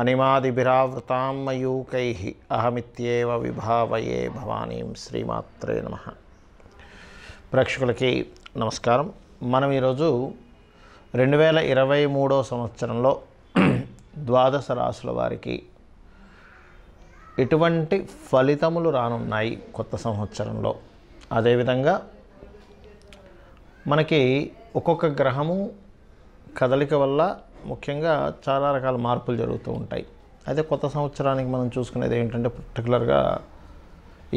అనిమాదిభిరావృతాం మయూకై అహమిత్యేవ విభావయే భవానీ శ్రీమాత్రే నమ ప్రేక్షకులకి నమస్కారం మనం ఈరోజు రెండు వేల ఇరవై మూడో సంవత్సరంలో ద్వాదశ రాసుల వారికి ఎటువంటి ఫలితములు రానున్నాయి కొత్త సంవత్సరంలో అదేవిధంగా మనకి ఒక్కొక్క గ్రహము కదలిక వల్ల ముఖ్యంగా చాలా రకాల మార్పులు జరుగుతూ ఉంటాయి అయితే కొత్త సంవత్సరానికి మనం చూసుకునేది ఏంటంటే పర్టికులర్గా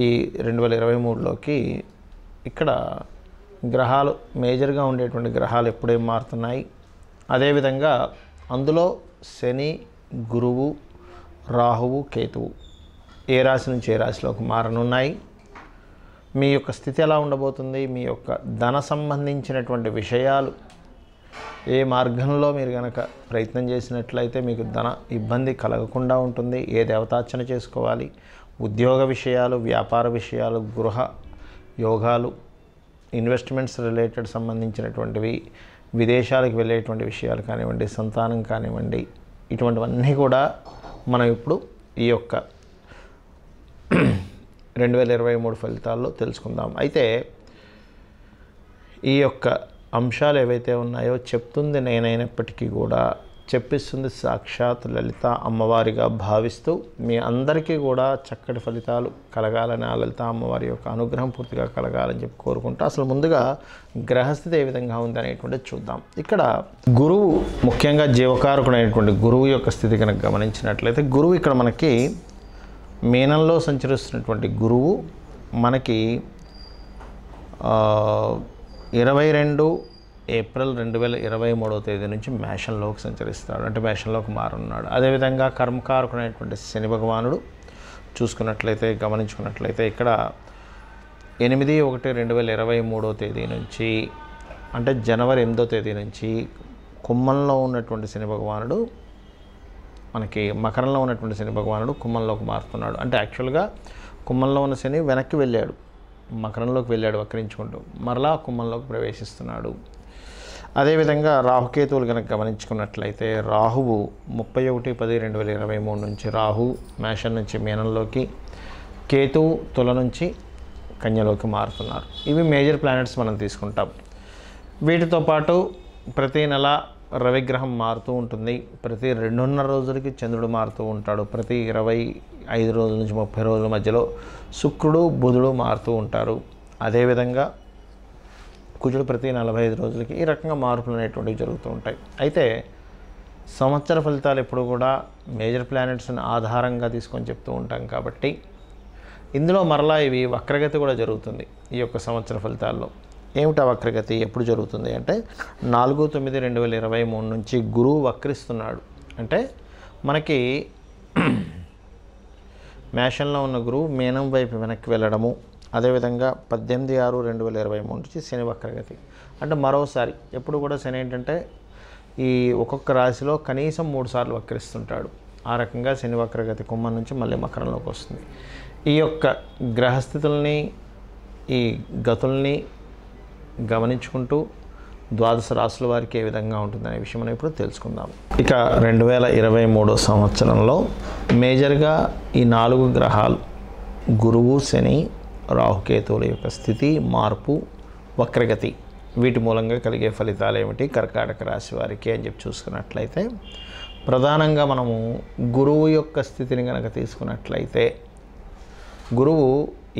ఈ రెండు వేల ఇరవై మూడులోకి ఇక్కడ గ్రహాలు మేజర్గా ఉండేటువంటి గ్రహాలు ఎప్పుడేం మారుతున్నాయి అదేవిధంగా అందులో శని గురువు రాహువు కేతువు ఏ రాశి నుంచి ఏ రాశిలోకి మారనున్నాయి మీ యొక్క స్థితి ఎలా ఉండబోతుంది మీ యొక్క ధన సంబంధించినటువంటి విషయాలు ఏ మార్గంలో మీరు కనుక ప్రయత్నం చేసినట్లయితే మీకు ధన ఇబ్బంది కలగకుండా ఉంటుంది ఏ దేవతార్చన చేసుకోవాలి ఉద్యోగ విషయాలు వ్యాపార విషయాలు గృహ యోగాలు ఇన్వెస్ట్మెంట్స్ రిలేటెడ్ సంబంధించినటువంటివి విదేశాలకు వెళ్ళేటువంటి విషయాలు కానివ్వండి సంతానం కానివ్వండి ఇటువంటివన్నీ కూడా మనం ఇప్పుడు ఈ యొక్క రెండు వేల ఇరవై మూడు ఫలితాల్లో తెలుసుకుందాం అయితే ఈ యొక్క అంశాలు ఏవైతే ఉన్నాయో చెప్తుంది నేనైనప్పటికీ కూడా చెప్పిస్తుంది సాక్షాత్ లలిత అమ్మవారిగా భావిస్తూ మీ అందరికీ కూడా చక్కటి ఫలితాలు కలగాలని ఆ లలిత అమ్మవారి యొక్క అనుగ్రహం పూర్తిగా కలగాలని చెప్పి కోరుకుంటా అసలు ముందుగా గ్రహస్థితి ఏ విధంగా ఉంది అనేటువంటిది చూద్దాం ఇక్కడ గురువు ముఖ్యంగా జీవకారకుడైనటువంటి గురువు యొక్క స్థితి కనుక గమనించినట్లయితే గురువు ఇక్కడ మనకి మీనంలో సంచరిస్తున్నటువంటి గురువు మనకి ఇరవై రెండు ఏప్రిల్ రెండు వేల ఇరవై మూడవ తేదీ నుంచి మేషంలోకి సంచరిస్తాడు అంటే మేషంలోకి మారున్నాడు అదేవిధంగా అనేటువంటి శని భగవానుడు చూసుకున్నట్లయితే గమనించుకున్నట్లయితే ఇక్కడ ఎనిమిది ఒకటి రెండు వేల ఇరవై మూడో తేదీ నుంచి అంటే జనవరి ఎనిమిదో తేదీ నుంచి కుమ్మంలో ఉన్నటువంటి శని భగవానుడు మనకి మకరంలో ఉన్నటువంటి శని భగవానుడు కుమ్మంలోకి మారుతున్నాడు అంటే యాక్చువల్గా కుమ్మంలో ఉన్న శని వెనక్కి వెళ్ళాడు మకరంలోకి వెళ్ళాడు వక్రించుకుంటూ మరలా కుంభంలోకి ప్రవేశిస్తున్నాడు అదేవిధంగా రాహుకేతువులు కనుక గమనించుకున్నట్లయితే రాహువు ముప్పై ఒకటి పది రెండు వేల ఇరవై మూడు నుంచి రాహు మేషం నుంచి మీనంలోకి కేతువు తుల నుంచి కన్యలోకి మారుతున్నారు ఇవి మేజర్ ప్లానెట్స్ మనం తీసుకుంటాం వీటితో పాటు ప్రతీ నెల రవిగ్రహం మారుతూ ఉంటుంది ప్రతి రెండున్నర రోజులకి చంద్రుడు మారుతూ ఉంటాడు ప్రతి ఇరవై ఐదు రోజుల నుంచి ముప్పై రోజుల మధ్యలో శుక్రుడు బుధుడు మారుతూ ఉంటారు అదేవిధంగా కుజుడు ప్రతి నలభై ఐదు రోజులకి ఈ రకంగా మార్పులు అనేటువంటివి జరుగుతూ ఉంటాయి అయితే సంవత్సర ఫలితాలు ఎప్పుడు కూడా మేజర్ ప్లానెట్స్ని ఆధారంగా తీసుకొని చెప్తూ ఉంటాం కాబట్టి ఇందులో మరలా ఇవి వక్రగతి కూడా జరుగుతుంది ఈ యొక్క సంవత్సర ఫలితాల్లో ఏమిటా వక్రగతి ఎప్పుడు జరుగుతుంది అంటే నాలుగు తొమ్మిది రెండు వేల ఇరవై మూడు నుంచి గురువు వక్రిస్తున్నాడు అంటే మనకి మేషంలో ఉన్న గురువు మీనం వైపు వెనక్కి వెళ్ళడము అదేవిధంగా పద్దెనిమిది ఆరు రెండు వేల ఇరవై మూడు నుంచి శని వక్రగతి అంటే మరోసారి ఎప్పుడు కూడా శని ఏంటంటే ఈ ఒక్కొక్క రాశిలో కనీసం మూడు సార్లు వక్రిస్తుంటాడు ఆ రకంగా శని వక్రగతి కుంభం నుంచి మళ్ళీ మకరంలోకి వస్తుంది ఈ యొక్క గ్రహస్థితుల్ని ఈ గతుల్ని గమనించుకుంటూ ద్వాదశ రాసుల వారికి ఏ విధంగా ఉంటుందనే విషయం మనం ఇప్పుడు తెలుసుకుందాం ఇక రెండు వేల ఇరవై మూడో సంవత్సరంలో మేజర్గా ఈ నాలుగు గ్రహాలు గురువు శని రాహుకేతువుల యొక్క స్థితి మార్పు వక్రగతి వీటి మూలంగా కలిగే ఫలితాలు ఏమిటి కర్కాటక రాశి వారికి అని చెప్పి చూసుకున్నట్లయితే ప్రధానంగా మనము గురువు యొక్క స్థితిని కనుక తీసుకున్నట్లయితే గురువు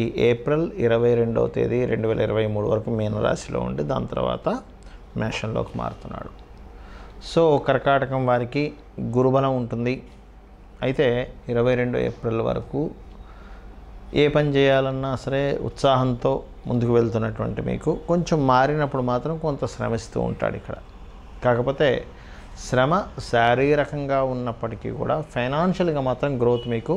ఈ ఏప్రిల్ ఇరవై రెండవ తేదీ రెండు వేల ఇరవై మూడు వరకు మీనరాశిలో ఉండి దాని తర్వాత మేషంలోకి మారుతున్నాడు సో కర్కాటకం వారికి గురుబలం ఉంటుంది అయితే ఇరవై రెండు ఏప్రిల్ వరకు ఏ పని చేయాలన్నా సరే ఉత్సాహంతో ముందుకు వెళ్తున్నటువంటి మీకు కొంచెం మారినప్పుడు మాత్రం కొంత శ్రమిస్తూ ఉంటాడు ఇక్కడ కాకపోతే శ్రమ శారీరకంగా ఉన్నప్పటికీ కూడా ఫైనాన్షియల్గా మాత్రం గ్రోత్ మీకు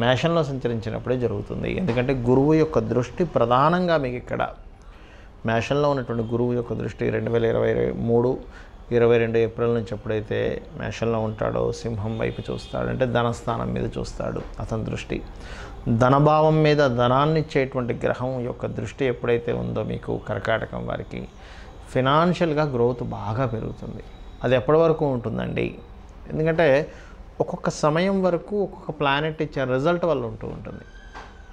మేషంలో సంచరించినప్పుడే జరుగుతుంది ఎందుకంటే గురువు యొక్క దృష్టి ప్రధానంగా మీకు ఇక్కడ మేషంలో ఉన్నటువంటి గురువు యొక్క దృష్టి రెండు వేల ఇరవై మూడు ఇరవై రెండు ఏప్రిల్ నుంచి ఎప్పుడైతే మేషంలో ఉంటాడో సింహం వైపు చూస్తాడు అంటే ధనస్థానం మీద చూస్తాడు అతని దృష్టి ధనభావం మీద ధనాన్ని ఇచ్చేటువంటి గ్రహం యొక్క దృష్టి ఎప్పుడైతే ఉందో మీకు కర్కాటకం వారికి ఫినాన్షియల్గా గ్రోత్ బాగా పెరుగుతుంది అది ఎప్పటి వరకు ఉంటుందండి ఎందుకంటే ఒక్కొక్క సమయం వరకు ఒక్కొక్క ప్లానెట్ ఇచ్చే రిజల్ట్ వల్ల ఉంటూ ఉంటుంది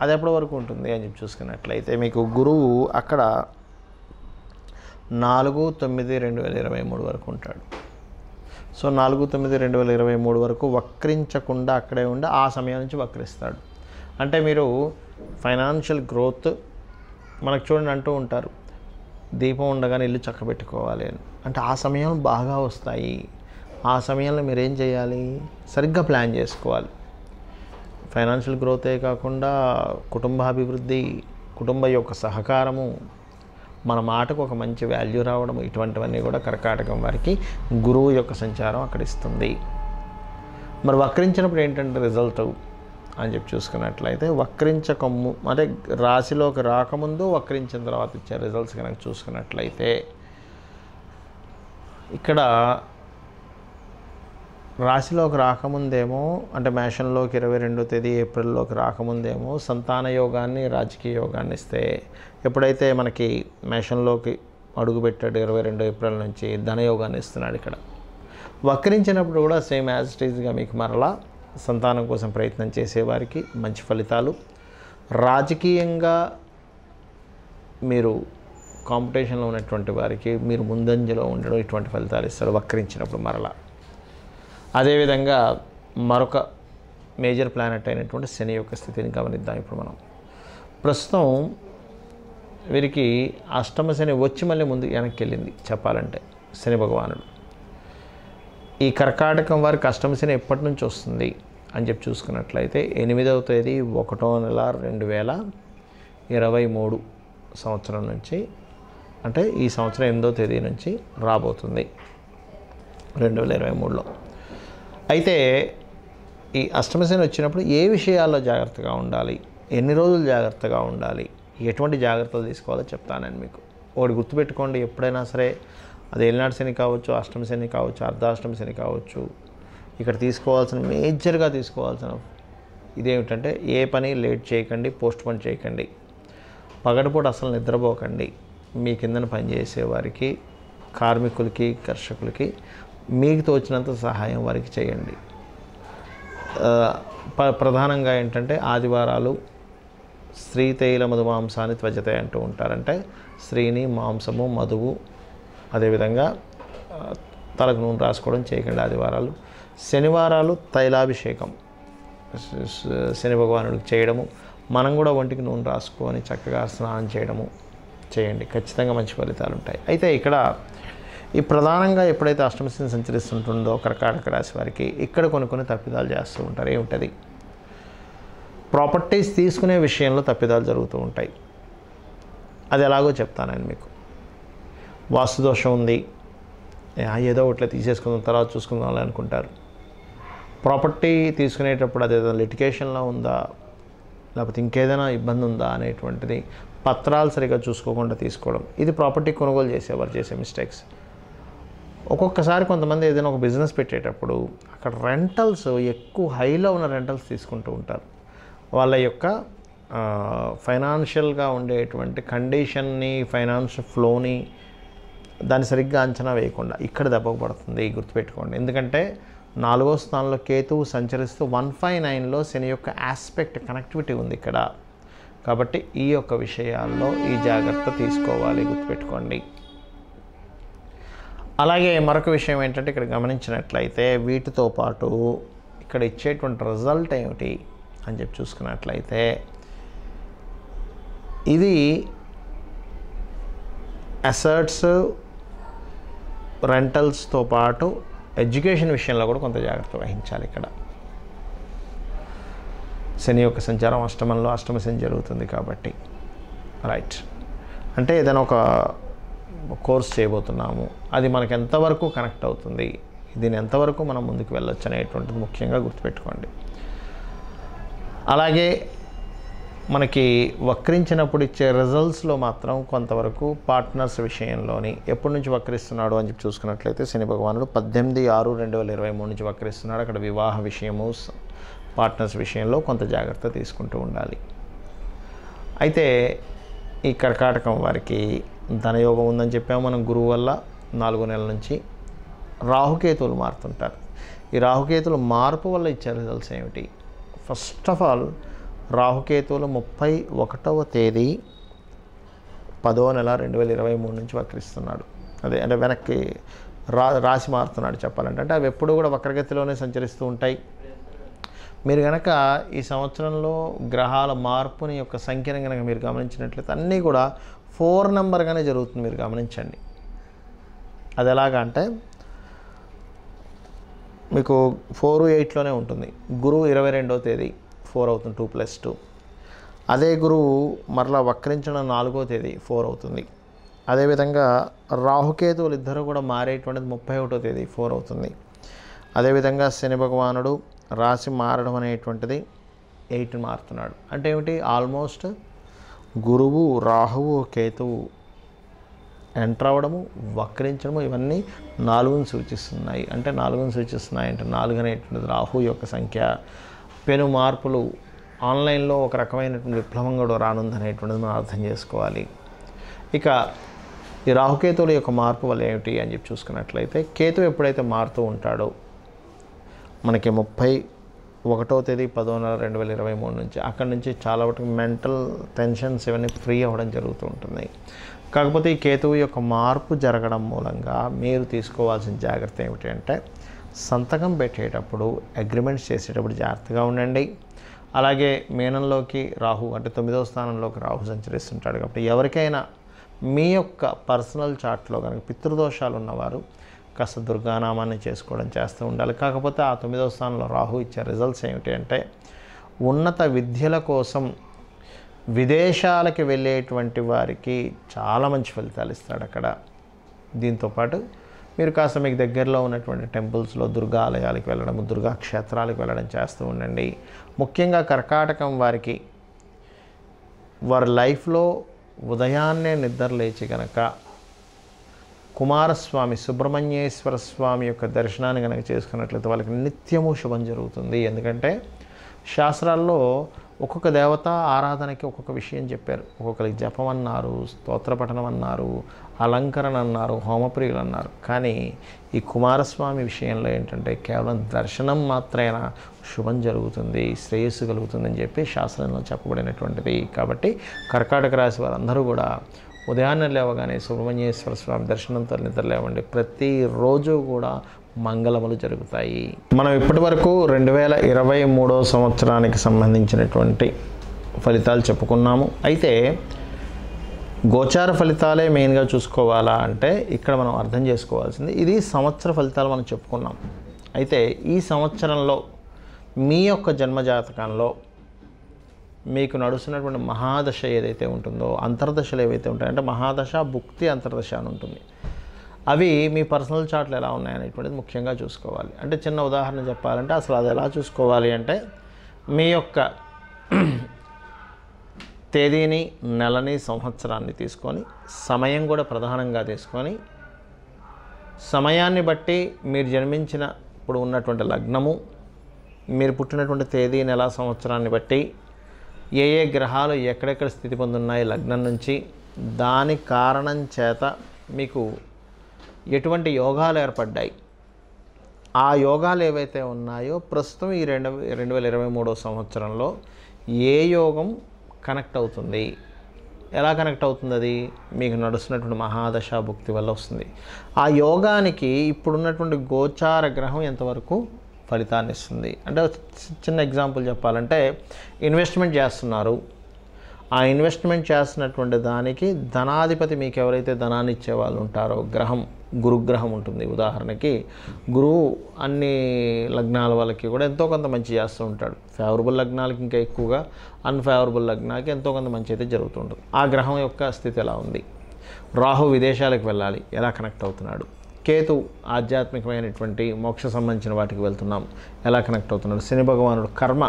అది ఎప్పటి వరకు ఉంటుంది అని చెప్పి చూసుకున్నట్లయితే మీకు గురువు అక్కడ నాలుగు తొమ్మిది రెండు వేల ఇరవై మూడు వరకు ఉంటాడు సో నాలుగు తొమ్మిది రెండు వేల ఇరవై మూడు వరకు వక్రించకుండా అక్కడే ఉండి ఆ సమయం నుంచి వక్రిస్తాడు అంటే మీరు ఫైనాన్షియల్ గ్రోత్ మనకు చూడండి అంటూ ఉంటారు దీపం ఉండగానే ఇల్లు చక్కబెట్టుకోవాలి అని అంటే ఆ సమయం బాగా వస్తాయి ఆ సమయంలో మీరు ఏం చేయాలి సరిగ్గా ప్లాన్ చేసుకోవాలి ఫైనాన్షియల్ గ్రోతే కాకుండా కుటుంబాభివృద్ధి కుటుంబ యొక్క సహకారము మన మాటకు ఒక మంచి వాల్యూ రావడం ఇటువంటివన్నీ కూడా కర్కాటకం వారికి గురువు యొక్క సంచారం అక్కడ ఇస్తుంది మరి వక్రించినప్పుడు ఏంటంటే రిజల్ట్ అని చెప్పి చూసుకున్నట్లయితే వక్రించకము అంటే రాశిలోకి రాకముందు వక్రించిన తర్వాత ఇచ్చే రిజల్ట్స్ కనుక చూసుకున్నట్లయితే ఇక్కడ రాశిలోకి రాకముందేమో అంటే మేషంలోకి ఇరవై రెండో తేదీ ఏప్రిల్లోకి రాకముందేమో సంతాన యోగాన్ని రాజకీయ యోగాన్ని ఇస్తే ఎప్పుడైతే మనకి మేషంలోకి అడుగుపెట్టాడు ఇరవై రెండో ఏప్రిల్ నుంచి ధనయోగాన్ని ఇస్తున్నాడు ఇక్కడ వక్రించినప్పుడు కూడా సేమ్ యాజ్ స్టేజ్గా మీకు మరలా సంతానం కోసం ప్రయత్నం చేసేవారికి మంచి ఫలితాలు రాజకీయంగా మీరు కాంపిటీషన్లో ఉన్నటువంటి వారికి మీరు ముందంజలో ఉండడం ఇటువంటి ఫలితాలు ఇస్తారు వక్రించినప్పుడు మరలా అదేవిధంగా మరొక మేజర్ ప్లానెట్ అయినటువంటి శని యొక్క స్థితిని గమనిద్దాం ఇప్పుడు మనం ప్రస్తుతం వీరికి అష్టమ శని వచ్చి మళ్ళీ ముందు వెనక్కి వెళ్ళింది చెప్పాలంటే శని భగవానుడు ఈ కర్కాటకం వారికి అష్టమ శని ఎప్పటి నుంచి వస్తుంది అని చెప్పి చూసుకున్నట్లయితే ఎనిమిదవ తేదీ ఒకటో నెల రెండు వేల ఇరవై మూడు సంవత్సరం నుంచి అంటే ఈ సంవత్సరం ఎనిమిదో తేదీ నుంచి రాబోతుంది రెండు వేల ఇరవై మూడులో అయితే ఈ అష్టమశని వచ్చినప్పుడు ఏ విషయాల్లో జాగ్రత్తగా ఉండాలి ఎన్ని రోజులు జాగ్రత్తగా ఉండాలి ఎటువంటి జాగ్రత్తలు తీసుకోవాలో చెప్తానని మీకు ఒకటి గుర్తుపెట్టుకోండి ఎప్పుడైనా సరే అది ఏలినాడు శని కావచ్చు అష్టమ శని కావచ్చు అర్ధాష్టమ శని కావచ్చు ఇక్కడ తీసుకోవాల్సిన మేజర్గా తీసుకోవాల్సిన ఇదేమిటంటే ఏ పని లేట్ చేయకండి పోస్ట్ పోన్ చేయకండి పగటిపూట అసలు నిద్రపోకండి మీ కిందన పనిచేసేవారికి కార్మికులకి కర్షకులకి మీకు తోచినంత సహాయం వారికి చేయండి ప్రధానంగా ఏంటంటే ఆదివారాలు స్త్రీ తైల మధుమాంసాన్ని త్వజతే అంటూ ఉంటారంటే స్త్రీని మాంసము మధువు అదేవిధంగా తలకు నూనె రాసుకోవడం చేయకండి ఆదివారాలు శనివారాలు తైలాభిషేకం శని భగవానుడికి చేయడము మనం కూడా ఒంటికి నూనె రాసుకొని చక్కగా స్నానం చేయడము చేయండి ఖచ్చితంగా మంచి ఫలితాలు ఉంటాయి అయితే ఇక్కడ ఈ ప్రధానంగా ఎప్పుడైతే అష్టమశని సంచరిస్తుంటుందో కర్కాటక రాశి వారికి ఇక్కడ కొన్ని కొన్ని తప్పిదాలు చేస్తూ ఉంటారు ఏమిటది ప్రాపర్టీస్ తీసుకునే విషయంలో తప్పిదాలు జరుగుతూ ఉంటాయి అది ఎలాగో చెప్తానండి మీకు వాస్తుదోషం ఉంది ఏదో ఒకట్లే తీసేసుకుందాం తర్వాత చూసుకుందాం అనుకుంటారు ప్రాపర్టీ తీసుకునేటప్పుడు అది ఏదైనా లిటికేషన్లో ఉందా లేకపోతే ఇంకేదైనా ఇబ్బంది ఉందా అనేటువంటిది పత్రాలు సరిగా చూసుకోకుండా తీసుకోవడం ఇది ప్రాపర్టీ కొనుగోలు చేసేవారు చేసే మిస్టేక్స్ ఒక్కొక్కసారి కొంతమంది ఏదైనా ఒక బిజినెస్ పెట్టేటప్పుడు అక్కడ రెంటల్స్ ఎక్కువ హైలో ఉన్న రెంటల్స్ తీసుకుంటూ ఉంటారు వాళ్ళ యొక్క ఫైనాన్షియల్గా ఉండేటువంటి కండిషన్ని ఫైనాన్షియల్ ఫ్లోని దాన్ని సరిగ్గా అంచనా వేయకుండా ఇక్కడ దెబ్బకు పడుతుంది గుర్తుపెట్టుకోండి ఎందుకంటే నాలుగో స్థానంలో కేతువు సంచరిస్తూ వన్ ఫైవ్ నైన్లో శని యొక్క ఆస్పెక్ట్ కనెక్టివిటీ ఉంది ఇక్కడ కాబట్టి ఈ యొక్క విషయాల్లో ఈ జాగ్రత్త తీసుకోవాలి గుర్తుపెట్టుకోండి అలాగే మరొక విషయం ఏంటంటే ఇక్కడ గమనించినట్లయితే వీటితో పాటు ఇక్కడ ఇచ్చేటువంటి రిజల్ట్ ఏమిటి అని చెప్పి చూసుకున్నట్లయితే ఇది అసర్ట్స్ రెంటల్స్తో పాటు ఎడ్యుకేషన్ విషయంలో కూడా కొంత జాగ్రత్త వహించాలి ఇక్కడ శని యొక్క సంచారం అష్టమంలో అష్టమ శని జరుగుతుంది కాబట్టి రైట్ అంటే ఏదైనా ఒక కోర్స్ చేయబోతున్నాము అది మనకు ఎంతవరకు కనెక్ట్ అవుతుంది దీని ఎంతవరకు మనం ముందుకు వెళ్ళొచ్చు అనేటువంటిది ముఖ్యంగా గుర్తుపెట్టుకోండి అలాగే మనకి వక్రించినప్పుడు ఇచ్చే రిజల్ట్స్లో మాత్రం కొంతవరకు పార్ట్నర్స్ విషయంలోని ఎప్పటి నుంచి వక్రిస్తున్నాడు అని చెప్పి చూసుకున్నట్లయితే శని భగవానుడు పద్దెనిమిది ఆరు రెండు వేల ఇరవై మూడు నుంచి వక్రిస్తున్నాడు అక్కడ వివాహ విషయము పార్ట్నర్స్ విషయంలో కొంత జాగ్రత్త తీసుకుంటూ ఉండాలి అయితే ఈ కర్కాటకం వారికి ధనయోగం ఉందని చెప్పాము మనం గురువు వల్ల నాలుగు నెలల నుంచి రాహుకేతువులు మారుతుంటారు ఈ రాహుకేతువులు మార్పు వల్ల ఇచ్చే రిజల్ట్స్ ఏమిటి ఫస్ట్ ఆఫ్ ఆల్ రాహుకేతువులు ముప్పై ఒకటవ తేదీ పదో నెల రెండు వేల ఇరవై మూడు నుంచి వక్రిస్తున్నాడు అదే అంటే వెనక్కి రా రాసి మారుతున్నాడు చెప్పాలంటే అంటే అవి ఎప్పుడు కూడా వక్రగతిలోనే సంచరిస్తూ ఉంటాయి మీరు కనుక ఈ సంవత్సరంలో గ్రహాల మార్పుని యొక్క సంఖ్యను కనుక మీరు గమనించినట్లయితే అన్నీ కూడా ఫోర్ నెంబర్గానే జరుగుతుంది మీరు గమనించండి అది ఎలాగా అంటే మీకు ఫోరు ఎయిట్లోనే ఉంటుంది గురువు ఇరవై రెండో తేదీ ఫోర్ అవుతుంది టూ ప్లస్ టూ అదే గురువు మరలా వక్రించడం నాలుగో తేదీ ఫోర్ అవుతుంది అదేవిధంగా రాహుకేతువులు ఇద్దరు కూడా మారేటువంటిది ముప్పై ఒకటో తేదీ ఫోర్ అవుతుంది అదేవిధంగా శని భగవానుడు రాశి మారడం అనేటువంటిది ఎయిట్ మారుతున్నాడు అంటే ఏమిటి ఆల్మోస్ట్ గురువు రాహువు కేతువు ఎంటర్ అవ్వడము వక్రించడము ఇవన్నీ నాలుగును సూచిస్తున్నాయి అంటే నాలుగును సూచిస్తున్నాయి అంటే నాలుగు అనేటువంటిది రాహు యొక్క సంఖ్య పెను మార్పులు ఆన్లైన్లో ఒక రకమైనటువంటి విప్లవం కూడా రానుందనేటువంటిది మనం అర్థం చేసుకోవాలి ఇక ఈ రాహుకేతువుల యొక్క మార్పు వల్ల ఏమిటి అని చెప్పి చూసుకున్నట్లయితే కేతు ఎప్పుడైతే మారుతూ ఉంటాడో మనకి ముప్పై ఒకటో తేదీ పదో నెల రెండు వేల ఇరవై మూడు నుంచి అక్కడి నుంచి చాలా వరకు మెంటల్ టెన్షన్స్ ఇవన్నీ ఫ్రీ అవ్వడం జరుగుతూ ఉంటుంది కాకపోతే ఈ కేతువు యొక్క మార్పు జరగడం మూలంగా మీరు తీసుకోవాల్సిన జాగ్రత్త ఏమిటంటే సంతకం పెట్టేటప్పుడు అగ్రిమెంట్స్ చేసేటప్పుడు జాగ్రత్తగా ఉండండి అలాగే మీనంలోకి రాహు అంటే తొమ్మిదవ స్థానంలోకి రాహు సంచరిస్తుంటాడు కాబట్టి ఎవరికైనా మీ యొక్క పర్సనల్ చార్ట్లో కనుక పితృదోషాలు ఉన్నవారు కాస్త దుర్గానామాన్ని చేసుకోవడం చేస్తూ ఉండాలి కాకపోతే ఆ తొమ్మిదవ స్థానంలో రాహు ఇచ్చే రిజల్ట్స్ ఏమిటి అంటే ఉన్నత విద్యల కోసం విదేశాలకి వెళ్ళేటువంటి వారికి చాలా మంచి ఫలితాలు ఇస్తాడు అక్కడ దీంతోపాటు మీరు కాస్త మీకు దగ్గరలో ఉన్నటువంటి టెంపుల్స్లో దుర్గాలయాలకు వెళ్ళడం దుర్గా క్షేత్రాలకు వెళ్ళడం చేస్తూ ఉండండి ముఖ్యంగా కర్కాటకం వారికి వారి లైఫ్లో ఉదయాన్నే నిద్ర లేచి కనుక కుమారస్వామి సుబ్రహ్మణ్యేశ్వర స్వామి యొక్క దర్శనాన్ని కనుక చేసుకున్నట్లయితే వాళ్ళకి నిత్యము శుభం జరుగుతుంది ఎందుకంటే శాస్త్రాల్లో ఒక్కొక్క దేవత ఆరాధనకి ఒక్కొక్క విషయం చెప్పారు ఒక్కొక్కరికి జపం అన్నారు స్తోత్రపఠనం అన్నారు అలంకరణ అన్నారు హోమప్రియులు అన్నారు కానీ ఈ కుమారస్వామి విషయంలో ఏంటంటే కేవలం దర్శనం మాత్రమేనా శుభం జరుగుతుంది శ్రేయస్సు కలుగుతుందని చెప్పి శాస్త్రంలో చెప్పబడినటువంటిది కాబట్టి కర్కాటక రాశి వారందరూ కూడా ఉదయాన్నే లేవగానే సుబ్రహ్మణ్యేశ్వర స్వామి దర్శనంతో లేవండి ప్రతిరోజు కూడా మంగళములు జరుగుతాయి మనం ఇప్పటి వరకు రెండు వేల ఇరవై మూడో సంవత్సరానికి సంబంధించినటువంటి ఫలితాలు చెప్పుకున్నాము అయితే గోచార ఫలితాలే మెయిన్గా చూసుకోవాలా అంటే ఇక్కడ మనం అర్థం చేసుకోవాల్సింది ఇది సంవత్సర ఫలితాలు మనం చెప్పుకున్నాం అయితే ఈ సంవత్సరంలో మీ యొక్క జన్మజాతకంలో మీకు నడుస్తున్నటువంటి మహాదశ ఏదైతే ఉంటుందో అంతర్దశలు ఏవైతే ఉంటాయో అంటే మహాదశ భుక్తి అంతర్దశ అని ఉంటుంది అవి మీ పర్సనల్ చాట్లు ఎలా ఉన్నాయనేటువంటిది ముఖ్యంగా చూసుకోవాలి అంటే చిన్న ఉదాహరణ చెప్పాలంటే అసలు అది ఎలా చూసుకోవాలి అంటే మీ యొక్క తేదీని నెలని సంవత్సరాన్ని తీసుకొని సమయం కూడా ప్రధానంగా తీసుకొని సమయాన్ని బట్టి మీరు జన్మించిన ఇప్పుడు ఉన్నటువంటి లగ్నము మీరు పుట్టినటువంటి తేదీ నెల సంవత్సరాన్ని బట్టి ఏ ఏ గ్రహాలు ఎక్కడెక్కడ స్థితి పొందున్నాయి లగ్నం నుంచి దాని కారణం చేత మీకు ఎటువంటి యోగాలు ఏర్పడ్డాయి ఆ యోగాలు ఏవైతే ఉన్నాయో ప్రస్తుతం ఈ రెండు రెండు వేల ఇరవై మూడో సంవత్సరంలో ఏ యోగం కనెక్ట్ అవుతుంది ఎలా కనెక్ట్ అవుతుంది అది మీకు నడుస్తున్నటువంటి మహాదశా భుక్తి వల్ల వస్తుంది ఆ యోగానికి ఇప్పుడున్నటువంటి గోచార గ్రహం ఎంతవరకు ఫలితాన్ని ఇస్తుంది అంటే చిన్న ఎగ్జాంపుల్ చెప్పాలంటే ఇన్వెస్ట్మెంట్ చేస్తున్నారు ఆ ఇన్వెస్ట్మెంట్ చేస్తున్నటువంటి దానికి ధనాధిపతి మీకు ఎవరైతే ధనాన్ని ఇచ్చేవాళ్ళు ఉంటారో గ్రహం గురుగ్రహం ఉంటుంది ఉదాహరణకి గురువు అన్ని లగ్నాల వాళ్ళకి కూడా ఎంతో కొంత మంచి చేస్తూ ఉంటాడు ఫేవరబుల్ లగ్నాలకి ఇంకా ఎక్కువగా అన్ఫేవరబుల్ లగ్నాలకి ఎంతో కొంత మంచి అయితే జరుగుతుంటుంది ఆ గ్రహం యొక్క స్థితి ఎలా ఉంది రాహు విదేశాలకు వెళ్ళాలి ఎలా కనెక్ట్ అవుతున్నాడు కేతు ఆధ్యాత్మికమైనటువంటి మోక్ష సంబంధించిన వాటికి వెళ్తున్నాం ఎలా కనెక్ట్ అవుతున్నాడు శని భగవానుడు కర్మ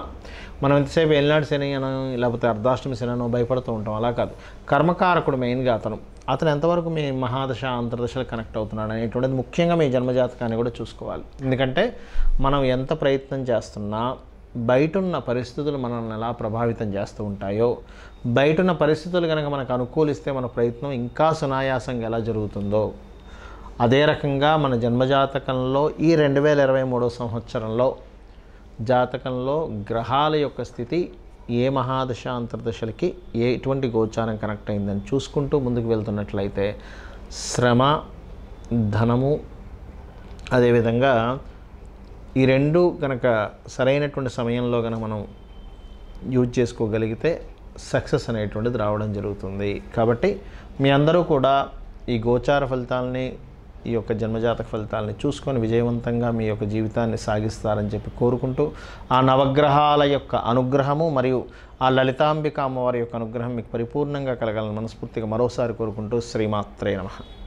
మనం ఎంతసేపు ఎల్నాడు శని అనో లేకపోతే అర్ధాష్టమి శని అనో భయపడుతూ ఉంటాం అలా కాదు కర్మకారకుడు మెయిన్గా అతను అతను ఎంతవరకు మీ మహాదశ అంతర్దశలు కనెక్ట్ అవుతున్నాడు అనేటువంటిది ముఖ్యంగా మీ జన్మజాతకాన్ని కూడా చూసుకోవాలి ఎందుకంటే మనం ఎంత ప్రయత్నం చేస్తున్నా బయటున్న పరిస్థితులు మనల్ని ఎలా ప్రభావితం చేస్తూ ఉంటాయో బయటున్న పరిస్థితులు కనుక మనకు అనుకూలిస్తే మన ప్రయత్నం ఇంకా సునాయాసంగా ఎలా జరుగుతుందో అదే రకంగా మన జన్మజాతకంలో ఈ రెండు వేల ఇరవై మూడో సంవత్సరంలో జాతకంలో గ్రహాల యొక్క స్థితి ఏ మహాదశ అంతర్దశలకి ఎటువంటి గోచారం కనెక్ట్ అయిందని చూసుకుంటూ ముందుకు వెళ్తున్నట్లయితే శ్రమ ధనము అదేవిధంగా ఈ రెండు కనుక సరైనటువంటి సమయంలో కనుక మనం యూజ్ చేసుకోగలిగితే సక్సెస్ అనేటువంటిది రావడం జరుగుతుంది కాబట్టి మీ అందరూ కూడా ఈ గోచార ఫలితాలని ఈ యొక్క జన్మజాతక ఫలితాలని చూసుకొని విజయవంతంగా మీ యొక్క జీవితాన్ని సాగిస్తారని చెప్పి కోరుకుంటూ ఆ నవగ్రహాల యొక్క అనుగ్రహము మరియు ఆ లలితాంబిక అమ్మవారి యొక్క అనుగ్రహం మీకు పరిపూర్ణంగా కలగాలని మనస్ఫూర్తిగా మరోసారి కోరుకుంటూ శ్రీమాత్రే నమ